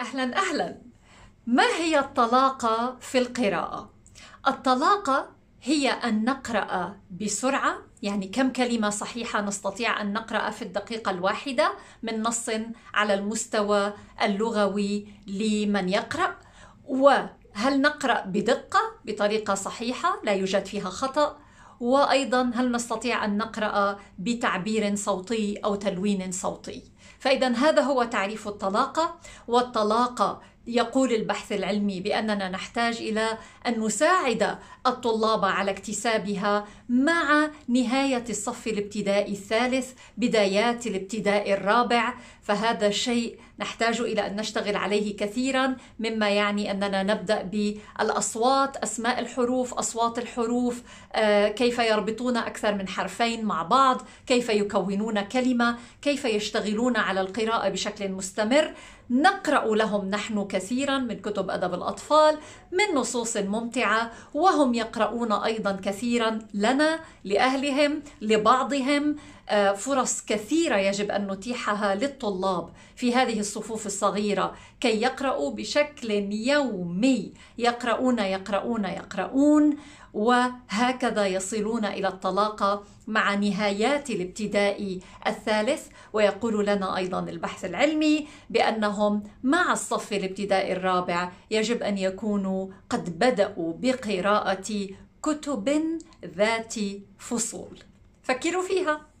أهلا أهلا ما هي الطلاقة في القراءة؟ الطلاقة هي أن نقرأ بسرعة يعني كم كلمة صحيحة نستطيع أن نقرأ في الدقيقة الواحدة من نص على المستوى اللغوي لمن يقرأ وهل نقرأ بدقة بطريقة صحيحة لا يوجد فيها خطأ وايضا هل نستطيع ان نقرا بتعبير صوتي او تلوين صوتي فاذا هذا هو تعريف الطلاقه والطلاقه يقول البحث العلمي باننا نحتاج الى ان نساعد الطلاب على اكتسابها مع نهايه الصف الابتدائي الثالث بدايات الابتدائي الرابع فهذا شيء نحتاج الى ان نشتغل عليه كثيرا مما يعني اننا نبدا بالاصوات اسماء الحروف اصوات الحروف آه، كيف يربطون اكثر من حرفين مع بعض كيف يكونون كلمه كيف يشتغلون على القراءه بشكل مستمر نقرأ لهم نحن كثيرا من كتب أدب الأطفال من نصوص ممتعة وهم يقرؤون أيضا كثيرا لنا لأهلهم لبعضهم آه، فرص كثيرة يجب أن نتيحها للطلاب في هذه الصفوف الصغيرة كي يقرأوا بشكل يومي يقرؤون يقرؤون يقرؤون وهكذا يصلون الى الطلاقه مع نهايات الابتدائي الثالث ويقول لنا ايضا البحث العلمي بانهم مع الصف الابتدائي الرابع يجب ان يكونوا قد بداوا بقراءه كتب ذات فصول فكروا فيها